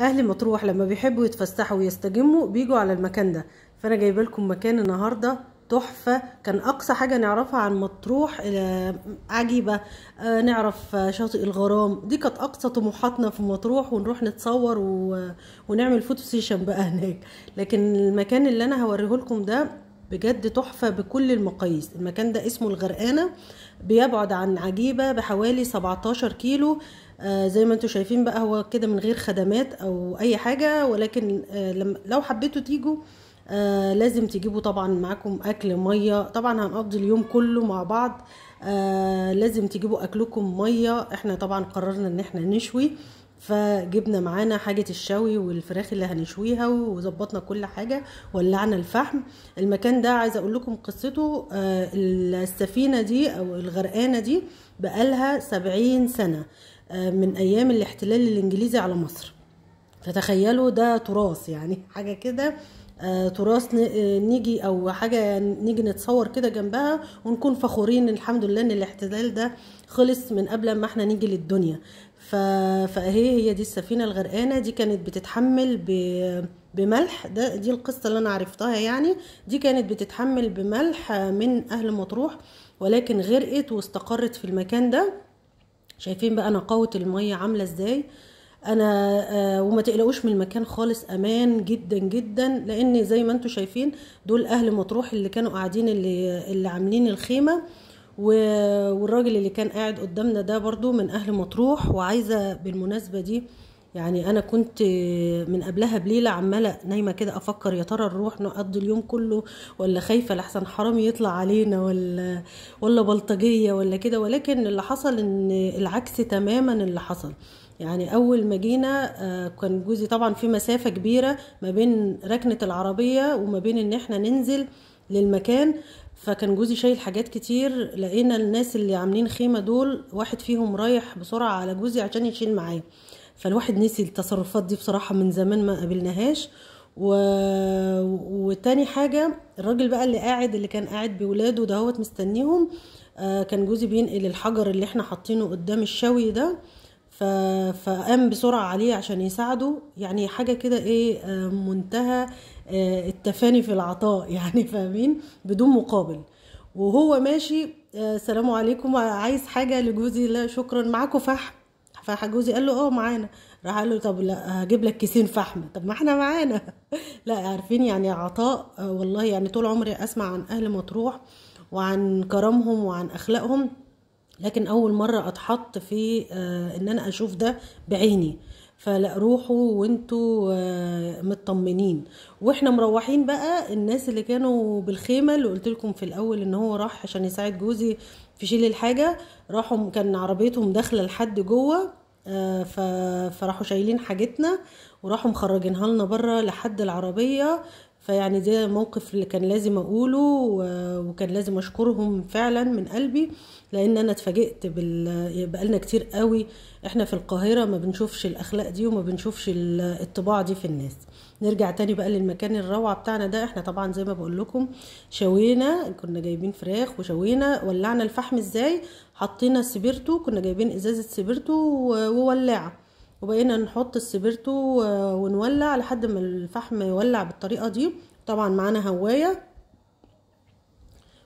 اهل مطروح لما بيحبوا يتفسحوا ويستجموا بيجوا على المكان ده فانا جايبه لكم مكان النهارده تحفه كان اقصى حاجه نعرفها عن مطروح آه، عجيبه آه، نعرف آه، شاطئ الغرام دي كانت اقصى طموحاتنا في مطروح ونروح نتصور ونعمل فوتو سيشن بقى هناك لكن المكان اللي انا هوريه لكم ده بجد تحفة بكل المقاييس المكان ده اسمه الغرقانة بيبعد عن عجيبة بحوالي 17 كيلو آه، زي ما انتم شايفين بقى هو كده من غير خدمات او اي حاجه ولكن آه، لو حبيتوا تيجوا آه، لازم تجيبوا طبعا معاكم اكل ميه طبعا هنقضي اليوم كله مع بعض لازم تجيبوا اكلكم ميه احنا طبعا قررنا ان احنا نشوي فجبنا معانا حاجة الشوي والفراخ اللي هنشويها وظبطنا كل حاجة ولعنا الفحم المكان ده عايزة اقول لكم قصته السفينة دي او الغرقانة دي بقالها سبعين سنة آه، من ايام الاحتلال الانجليزي على مصر فتخيلوا ده تراث يعني حاجه كده آه، تراث آه، نيجي او حاجه نيجي نتصور كده جنبها ونكون فخورين الحمد لله ان الاحتلال ده خلص من قبل ما احنا نيجي للدنيا فهي هي دي السفينه الغرقانه دي كانت بتتحمل ب بملح ده دي القصه اللي انا عرفتها يعني دي كانت بتتحمل بملح من اهل مطروح ولكن غرقت واستقرت في المكان ده شايفين بقى نقاوه الميه عامله ازاي انا آه، وما تقلقوش من المكان خالص امان جدا جدا لان زي ما انتم شايفين دول اهل مطروح اللي كانوا قاعدين اللي اللي عاملين الخيمه والراجل اللي كان قاعد قدامنا ده برضو من اهل مطروح وعايزه بالمناسبه دي يعني انا كنت من قبلها بليله عماله نايمه كده افكر يا ترى نروح نقضي اليوم كله ولا خايفه لحسن حرامي يطلع علينا ولا ولا بلطجيه ولا كده ولكن اللي حصل ان العكس تماما اللي حصل يعني اول ما جينا آه، كان جوزي طبعا في مسافه كبيره ما بين ركنه العربيه وما بين ان احنا ننزل للمكان فكان جوزي شايل حاجات كتير لقينا الناس اللي عاملين خيمه دول واحد فيهم رايح بسرعه على جوزي عشان يشيل معاه فالواحد نسي التصرفات دي بصراحه من زمان ما قابلناهاش و... وتاني حاجه الراجل بقى اللي قاعد اللي كان قاعد بولاده دهوت مستنيهم آه كان جوزي بينقل الحجر اللي احنا حاطينه قدام الشوي ده فقام بسرعه عليه عشان يساعده يعني حاجه كده ايه آه، منتهى آه، التفاني في العطاء يعني فاهمين بدون مقابل وهو ماشي آه، السلام عليكم عايز حاجه لجوزي لا شكرا معاكم فحم فجوزي قال له اه معانا راح قال له طب لا هجيب لك كيسين فحم طب ما احنا معانا لا عارفين يعني عطاء والله يعني طول عمري اسمع عن اهل مطروح وعن كرمهم وعن اخلاقهم لكن اول مره اتحط في آه، ان انا اشوف ده بعيني فلا روحوا وانتوا آه، مطمنين واحنا مروحين بقى الناس اللي كانوا بالخيمه اللي قلت لكم في الاول ان هو راح عشان يساعد جوزي في شيل الحاجه راحوا كان عربيتهم داخله لحد جوه آه، فراحوا شايلين حاجتنا وراحوا مخرجينها لنا بره لحد العربيه فيعني ده موقف اللي كان لازم اقوله وكان لازم اشكرهم فعلا من قلبي لان انا اتفاجئت بال... بقالنا كتير قوي احنا في القاهره ما بنشوفش الاخلاق دي وما بنشوفش الطباع دي في الناس نرجع تاني بقى للمكان الروعه بتاعنا ده احنا طبعا زي ما بقول لكم شوينا كنا جايبين فراخ وشوينا ولعنا الفحم ازاي حطينا سبيرتو كنا جايبين ازازه سبيرتو وولاعه وبقينا نحط السبرتو آه، ونولع لحد ما الفحم يولع بالطريقه دي طبعا معانا هوايه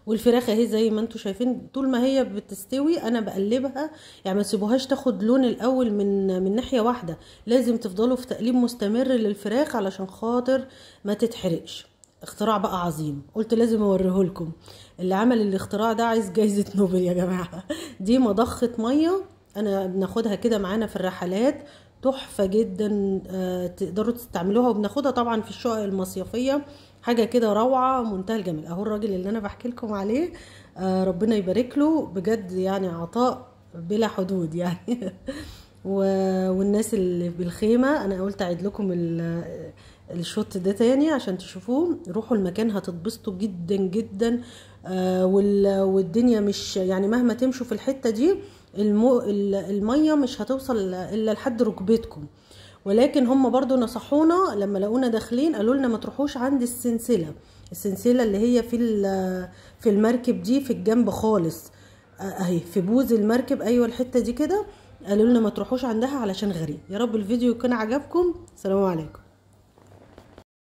والفراخ اهي زي ما انتم شايفين طول ما هي بتستوي انا بقلبها يعني ما تسيبوهاش تاخد لون الاول من من ناحيه واحده لازم تفضلوا في تقليب مستمر للفراخ علشان خاطر ما تتحرقش اختراع بقى عظيم قلت لازم اوريه لكم اللي عمل الاختراع ده عايز جايزه نوبل يا جماعه دي مضخه ميه انا بناخدها كده معانا في الرحلات تحفه جدا آه، تقدروا تستعملوها وبناخدها طبعا في الشقق المصيفيه حاجه كده روعه منتهى الجمال اهو الراجل اللي انا بحكي لكم عليه آه، ربنا يبارك له بجد يعني عطاء بلا حدود يعني والناس اللي بالخيمه انا قلت اعيد لكم الشوت ده تاني عشان تشوفوه روحوا المكان هتتبسطوا جدا جدا آه، والدنيا مش يعني مهما تمشوا في الحته دي المو الميه مش هتوصل الا لحد ركبتكم ولكن هم برضو نصحونا لما لقونا داخلين قالوا لنا ما تروحوش عند السنسله السنسله اللي هي في في المركب دي في الجنب خالص اهي في بوز المركب ايوه الحته دي كده قالوا لنا ما تروحوش عندها علشان غريق يا رب الفيديو يكون عجبكم سلام عليكم